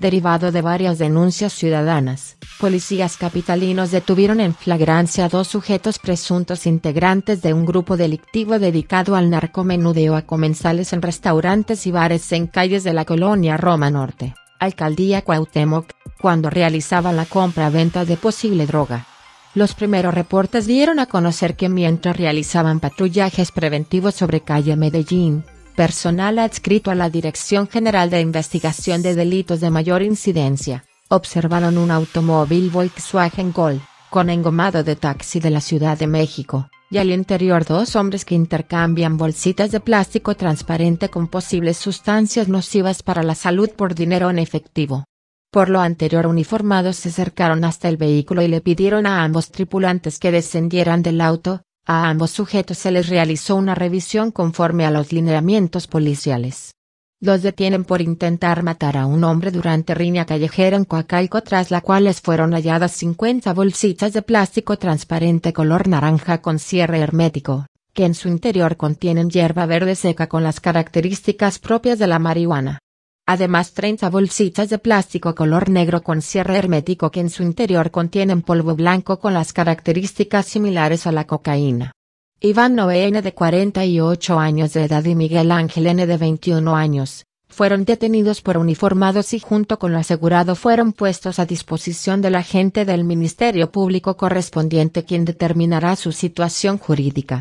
Derivado de varias denuncias ciudadanas, policías capitalinos detuvieron en flagrancia a dos sujetos presuntos integrantes de un grupo delictivo dedicado al narcomenudeo a comensales en restaurantes y bares en calles de la colonia Roma Norte, Alcaldía Cuauhtémoc, cuando realizaban la compra-venta de posible droga. Los primeros reportes dieron a conocer que mientras realizaban patrullajes preventivos sobre calle Medellín, personal adscrito a la Dirección General de Investigación de Delitos de Mayor Incidencia, observaron un automóvil Volkswagen Gol, con engomado de taxi de la Ciudad de México, y al interior dos hombres que intercambian bolsitas de plástico transparente con posibles sustancias nocivas para la salud por dinero en efectivo. Por lo anterior uniformados se acercaron hasta el vehículo y le pidieron a ambos tripulantes que descendieran del auto, a ambos sujetos se les realizó una revisión conforme a los lineamientos policiales. Los detienen por intentar matar a un hombre durante riña callejera en Coacalco tras la cual les fueron halladas 50 bolsitas de plástico transparente color naranja con cierre hermético, que en su interior contienen hierba verde seca con las características propias de la marihuana. Además 30 bolsitas de plástico color negro con cierre hermético que en su interior contienen polvo blanco con las características similares a la cocaína. Iván Noé N de 48 años de edad y Miguel Ángel N de 21 años, fueron detenidos por uniformados y junto con lo asegurado fueron puestos a disposición del agente del Ministerio Público correspondiente quien determinará su situación jurídica.